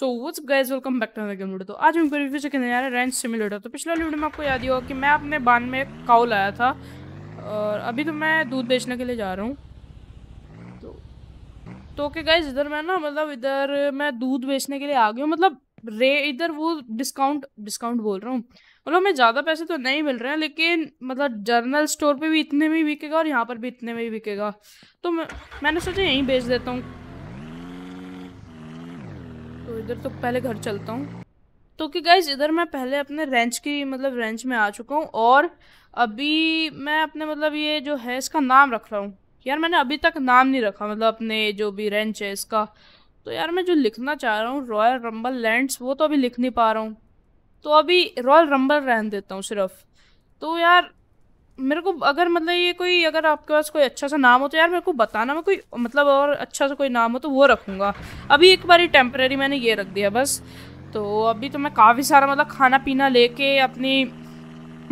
So what's guys welcome back to game video तो आज हम रिव्यू से कहने जा रहे हैं रेंज सिमुलेटर तो पिछला वीडियो में आपको याद ही होगा कि मैं अपने बान में काउ लाया था और अभी तो मैं दूध बेचने के लिए जा रहा हूँ तो तो ओके गाइज इधर मैं ना मतलब इधर मैं दूध बेचने के लिए आ गया हूँ मतलब रे इधर वो डिस्काउंट डिस्काउंट बोल रहा हूँ मतलब हमें ज़्यादा पैसे तो नहीं मिल रहे हैं लेकिन मतलब जर्नल स्टोर पर भी इतने में ही बिकेगा और यहाँ पर भी इतने में ही बिकेगा तो मैं, मैंने सोचा यहीं बेच देता हूँ इधर तो पहले घर चलता हूँ तो कि गाइज इधर मैं पहले अपने रेंच की मतलब रेंच में आ चुका हूँ और अभी मैं अपने मतलब ये जो है इसका नाम रख रहा हूँ यार मैंने अभी तक नाम नहीं रखा मतलब अपने जो भी रेंच है इसका तो यार मैं जो लिखना चाह रहा हूँ रॉयल रंबल लैंड्स वो तो अभी लिख नहीं पा रहा हूँ तो अभी रॉयल रंबल रहन देता हूँ सिर्फ तो यार मेरे को अगर मतलब ये कोई अगर आपके पास कोई अच्छा सा नाम हो तो यार मेरे को बताना मैं कोई मतलब और अच्छा सा कोई नाम हो तो वो रखूँगा अभी एक बार ही टेम्प्रेरी मैंने ये रख दिया बस तो अभी तो मैं काफ़ी सारा मतलब खाना पीना लेके अपनी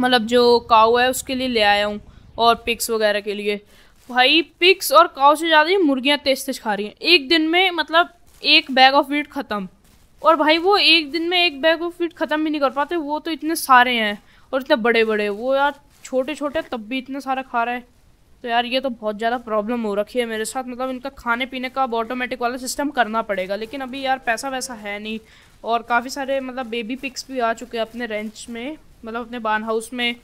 मतलब जो काऊ है उसके लिए ले आया हूँ और पिक्स वगैरह के लिए भाई पिक्स और काऊ से ज़्यादा ही मुर्गियाँ तेज तेज खा रही हैं एक दिन में मतलब एक बैग ऑफ वीट ख़त्म और भाई वो एक दिन में एक बैग ऑफ वीट ख़त्म भी नहीं कर पाते वो तो इतने सारे हैं और इतने बड़े बड़े वो यार छोटे छोटे तब भी इतना सारा खा रहा है तो यार ये तो बहुत ज़्यादा प्रॉब्लम हो रखी है मेरे साथ मतलब इनका खाने पीने का अब ऑटोमेटिक वाला सिस्टम करना पड़ेगा लेकिन अभी यार पैसा वैसा है नहीं और काफ़ी सारे मतलब बेबी पिक्स भी आ चुके हैं अपने रेंच में मतलब अपने बान हाउस में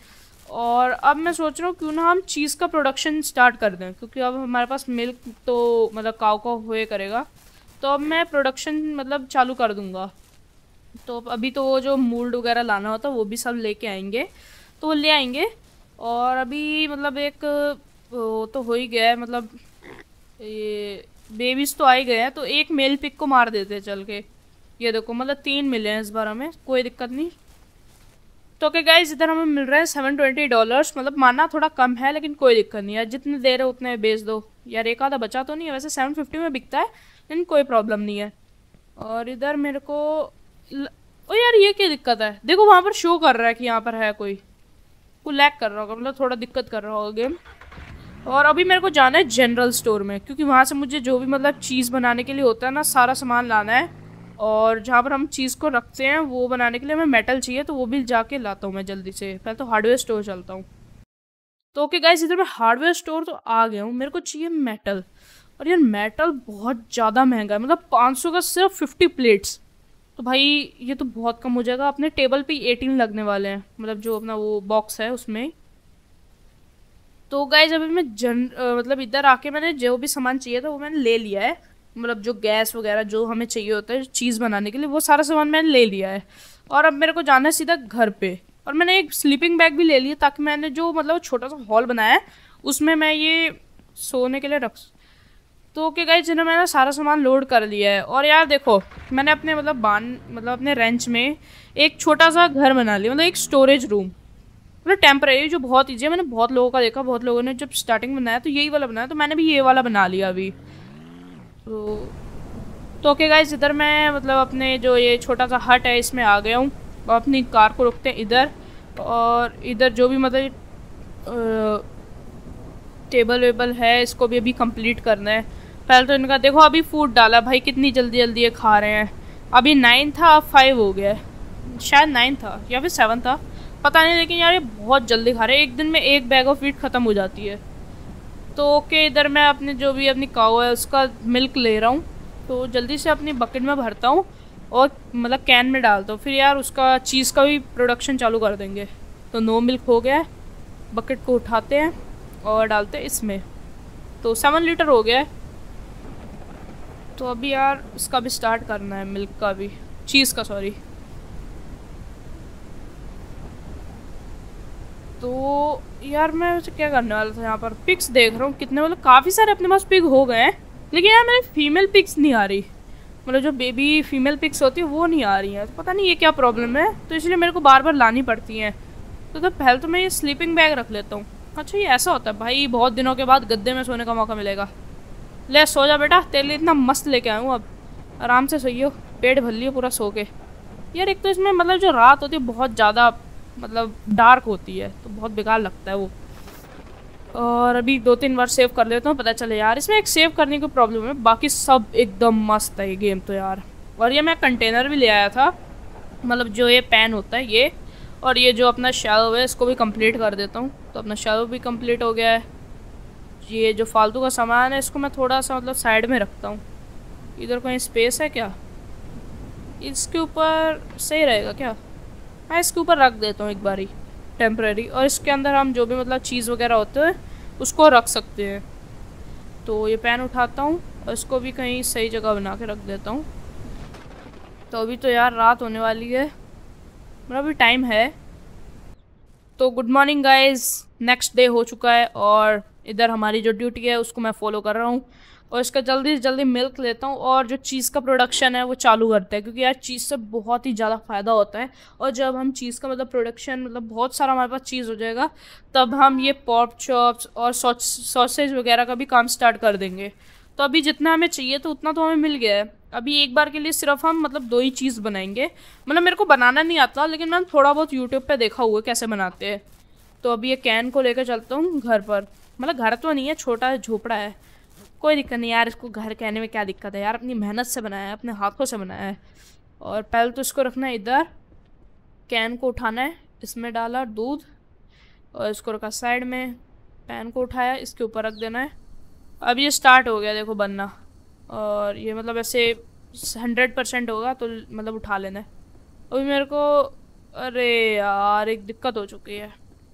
और अब मैं सोच रहा हूँ क्यों ना हम चीज़ का प्रोडक्शन स्टार्ट कर दें क्योंकि अब हमारे पास मिल्क तो मतलब काव का हुए करेगा तो अब मैं प्रोडक्शन मतलब चालू कर दूँगा तो अभी तो वो जो मूल्ड वगैरह लाना होता है वो भी सब लेके आएंगे तो वो ले आएंगे और अभी मतलब एक वो तो हो ही गया है मतलब ये बेबीज तो आ ही गए हैं तो एक मेल पिक को मार देते हैं चल के ये देखो मतलब तीन मिले हैं इस बार हमें कोई दिक्कत नहीं तो ओके गाइज इधर हमें मिल रहे हैं सेवन ट्वेंटी डॉलर्स मतलब माना थोड़ा कम है लेकिन कोई दिक्कत नहीं यार जितने दे रहे उतने बेच दो यार एक आधा बचा तो नहीं है वैसे सेवन फिफ्टी में बिकता है लेकिन कोई प्रॉब्लम नहीं है और इधर मेरे को ओ यार ये क्या दिक्कत है देखो वहाँ पर शो कर रहा है कि यहाँ पर है कोई को लैक कर रहा होगा मतलब थोड़ा दिक्कत कर रहा होगा गेम और अभी मेरे को जाना है जनरल स्टोर में क्योंकि वहाँ से मुझे जो भी मतलब चीज़ बनाने के लिए होता है ना सारा सामान लाना है और जहाँ पर हम चीज़ को रखते हैं वो बनाने के लिए हमें मेटल चाहिए तो वो भी जाके लाता हूँ मैं जल्दी से पहले तो हार्डवेयर स्टोर चलता हूँ तो ओके गाइज इधर मैं हार्डवेयर स्टोर तो आ गया हूँ मेरे को चाहिए मेटल और यार मेटल बहुत ज़्यादा महंगा है मतलब 500 का सिर्फ 50 प्लेट्स तो भाई ये तो बहुत कम हो जाएगा अपने टेबल पे एटीन लगने वाले हैं मतलब जो अपना वो बॉक्स है उसमें तो गाय जब मैं जन आ, मतलब इधर आके मैंने जो भी सामान चाहिए था वो मैंने ले लिया है मतलब जो गैस वगैरह जो हमें चाहिए होता है चीज़ बनाने के लिए वो सारा सामान मैंने ले लिया है और अब मेरे को जाना है सीधा घर पे और मैंने एक स्लीपिंग बैग भी ले लिया ताकि मैंने जो मतलब छोटा सा हॉल बनाया है उसमें मैं ये सोने के लिए रख तो ओके गाइज जिन्होंने मैंने सारा सामान लोड कर लिया है और यार देखो मैंने अपने मतलब बान मतलब अपने रेंच में एक छोटा सा घर बना लिया मतलब एक स्टोरेज रूम मतलब टेम्प्रेरी जो बहुत ईजी है मैंने बहुत लोगों का देखा बहुत लोगों ने जब स्टार्टिंग बनाया तो यही वाला बनाया तो मैंने भी ये वाला बना लिया अभी तो तो ओके गाइज इधर मैं मतलब अपने जो ये छोटा सा हट है इसमें आ गया हूँ और अपनी कार को रुकते हैं इधर और इधर जो भी मतलब टेबल वेबल है इसको भी अभी कंप्लीट करना है पहले तो इनका देखो अभी फूड डाला भाई कितनी जल्दी जल्दी ये खा रहे हैं अभी नाइन था अब फाइव हो गया है शायद नाइन था या फिर सेवन था पता नहीं लेकिन यार ये बहुत जल्दी खा रहे हैं एक दिन में एक बैग ऑफ वीट ख़त्म हो जाती है तो ओके इधर मैं अपने जो भी अपनी काओ है उसका मिल्क ले रहा हूँ तो जल्दी से अपनी बकेट में भरता हूँ और मतलब कैन में डालता हूँ फिर यार उसका चीज़ का भी प्रोडक्शन चालू कर देंगे तो नो मिल्क हो गया है बकेट को उठाते हैं और डालते हैं इसमें तो सेवन लीटर हो गया है तो अभी यार इसका भी स्टार्ट करना है मिल्क का भी चीज़ का सॉरी तो यार मैं वैसे क्या करने वाला था यहाँ पर पिक्स देख रहा हूँ कितने मतलब काफ़ी सारे अपने पास पिक हो गए हैं लेकिन यार मेरे फीमेल पिक्स नहीं आ रही मतलब जो बेबी फीमेल पिक्स होती है वो नहीं आ रही हैं तो पता नहीं ये क्या प्रॉब्लम है तो इसलिए मेरे को बार बार लानी पड़ती हैं तो, तो पहले तो मैं ये स्लीपिंग बैग रख लेता हूँ अच्छा ये ऐसा होता है भाई बहुत दिनों के बाद गद्दे में सोने का मौका मिलेगा ले सो जा बेटा तेरे लिए इतना मस्त लेके आया हूँ अब आराम से सोइयो पेट भर लियो पूरा सो के यार एक तो इसमें मतलब जो रात होती है बहुत ज़्यादा मतलब डार्क होती है तो बहुत बेकार लगता है वो और अभी दो तीन बार सेव कर लेता हूँ पता चले यार इसमें एक सेव करने की प्रॉब्लम है बाकी सब एकदम मस्त है ये गेम तो यार और ये मैं कंटेनर भी ले आया था मतलब जो ये पेन होता है ये और ये जो अपना शैलो है इसको भी कंप्लीट कर देता हूँ तो अपना शैलो भी कंप्लीट हो गया है ये जो फालतू का सामान है इसको मैं थोड़ा सा मतलब साइड में रखता हूँ इधर कोई स्पेस है क्या इसके ऊपर सही रहेगा क्या मैं इसके ऊपर रख देता हूँ एक बारी टेम्प्रेरी और इसके अंदर हम जो भी मतलब चीज़ वगैरह होते हैं उसको रख सकते हैं तो ये पेन उठाता हूँ और इसको भी कहीं सही जगह बना के रख देता हूँ तो अभी तो यार रात होने वाली है मेरा मतलब अभी टाइम है तो good morning guys next day हो चुका है और इधर हमारी जो ड्यूटी है उसको मैं फ़ॉलो कर रहा हूँ और इसका जल्दी से जल्दी मिल्क लेता हूँ और जो चीज़ का प्रोडक्शन है वो चालू करते हैं क्योंकि यार चीज़ से बहुत ही ज़्यादा फ़ायदा होता है और जब हम चीज़ का मतलब प्रोडक्शन मतलब बहुत सारा हमारे पास चीज़ हो जाएगा तब हम ये पॉप चॉप्स और सॉसेज वगैरह का भी काम स्टार्ट कर देंगे तो अभी जितना हमें चाहिए तो उतना तो हमें मिल गया है अभी एक बार के लिए सिर्फ हम मतलब दो ही चीज़ बनाएंगे मतलब मेरे को बनाना नहीं आता लेकिन मैंने थोड़ा बहुत यूट्यूब पर देखा हुआ कैसे बनाते हैं तो अभी ये कैन को लेकर चलता हूँ घर पर मतलब घर तो नहीं है छोटा झोपड़ा है कोई दिक्कत नहीं यार इसको घर कहने में क्या दिक्कत है यार अपनी मेहनत से बनाया है अपने हाथों से बनाया है और पहले तो इसको रखना है इधर कैन को उठाना है इसमें डाला दूध और इसको रखा साइड में पैन को उठाया इसके ऊपर रख देना है अब ये स्टार्ट हो गया देखो बनना और ये मतलब ऐसे हंड्रेड परसेंट होगा तो मतलब उठा लेना है अभी मेरे को अरे यार एक दिक्कत हो चुकी है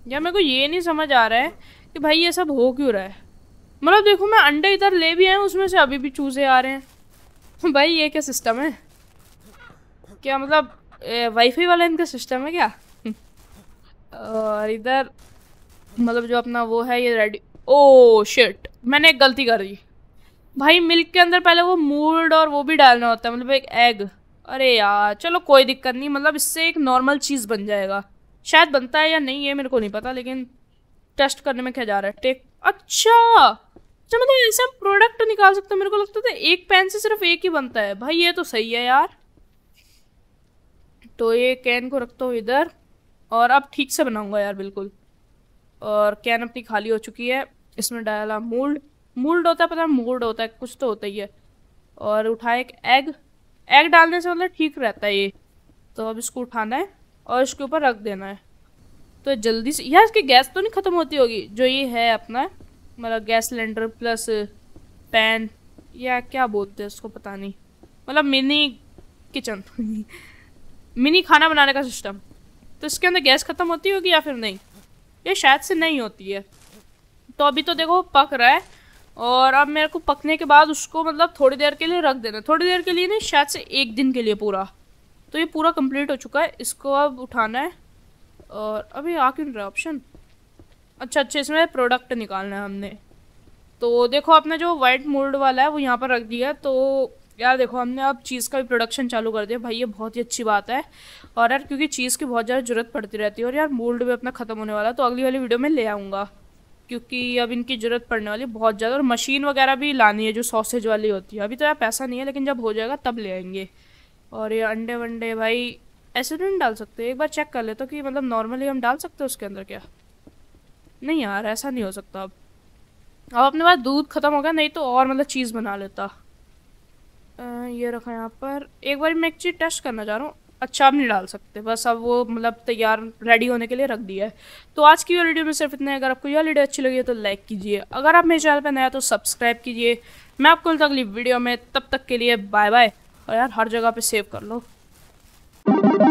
यार मेरे को ये नहीं समझ आ रहा है कि भाई ये सब हो क्यों रहा है मतलब देखो मैं अंडे इधर ले भी आए उसमें से अभी भी चूजे आ रहे हैं भाई ये क्या सिस्टम है क्या मतलब वाईफाई वाला इनका सिस्टम है क्या और इधर मतलब जो अपना वो है ये रेडी ओ शिट मैंने एक गलती कर दी भाई मिल्क के अंदर पहले वो मूल्ड और वो भी डालना होता है मतलब एक एग अरे यार चलो कोई दिक्कत नहीं मतलब इससे एक नॉर्मल चीज़ बन जाएगा शायद बनता है या नहीं है मेरे को नहीं पता लेकिन टेस्ट करने में क्या जा रहा है टेक अच्छा अच्छा मतलब ऐसे हम प्रोडक्ट निकाल सकते हैं मेरे को लगता था एक पेन से सिर्फ एक ही बनता है भाई ये तो सही है यार तो ये कैन को रखता हूँ इधर और अब ठीक से बनाऊंगा यार बिल्कुल और कैन अपनी खाली हो चुकी है इसमें डाला मोल्ड मोल्ड होता है पता है मोल्ड होता है कुछ तो होता ही है और उठाए एक एग एग डालने से मतलब ठीक रहता है ये तो अब इसको उठाना है और इसके ऊपर रख देना है तो जल्दी से यार इसकी गैस तो नहीं ख़त्म होती होगी जो ये है अपना मतलब गैस सिलेंडर प्लस पैन या क्या बोलते हैं उसको पता नहीं मतलब मिनी किचन मिनी खाना बनाने का सिस्टम तो इसके अंदर गैस ख़त्म होती होगी या फिर नहीं ये शायद से नहीं होती है तो अभी तो देखो पक रहा है और अब मेरे को पकने के बाद उसको मतलब थोड़ी देर के लिए रख देना थोड़ी देर के लिए नहीं शायद से एक दिन के लिए पूरा तो ये पूरा कंप्लीट हो चुका है इसको अब उठाना है और अभी आ क्यों रहा ऑप्शन अच्छा अच्छा इसमें प्रोडक्ट निकालना है हमने तो देखो आपने जो वाइट मोल्ड वाला है वो यहाँ पर रख दिया तो यार देखो हमने अब चीज़ का भी प्रोडक्शन चालू कर दिया भाई ये बहुत ही अच्छी बात है और यार क्योंकि चीज़ की बहुत ज़्यादा ज़रूरत पड़ती रहती है और यार मोल्ड भी अपना ख़त्म होने वाला है तो अगली वाली वीडियो में ले आऊँगा क्योंकि अब इनकी ज़रूरत पड़ने वाली बहुत ज़्यादा और मशीन वगैरह भी लानी है जो सॉसेज वाली होती है अभी तो यार पैसा नहीं है लेकिन जब हो जाएगा तब ले आएंगे और ये अंडे वंडे भाई नहीं डाल सकते एक बार चेक कर लेते कि मतलब नॉर्मली हम डाल सकते हैं उसके अंदर क्या नहीं यार ऐसा नहीं हो सकता अब अब अपने पास दूध ख़त्म हो गया नहीं तो और मतलब चीज़ बना लेता आ, ये रखा यहाँ पर एक बार मैं एक चीज़ टेस्ट करना चाह रहा हूँ अच्छा आप नहीं डाल सकते बस अब वो मतलब तैयार रेडी होने के लिए रख दिया है तो आज की वीडियो में सिर्फ इतना है अगर आपको यह वीडियो अच्छी लगी है तो लाइक कीजिए अगर आप मेरे चैनल पर नया तो सब्सक्राइब कीजिए मैं आपको अगली वीडियो में तब तक के लिए बाय बाय और यार हर जगह पर सेव कर लो Thank you.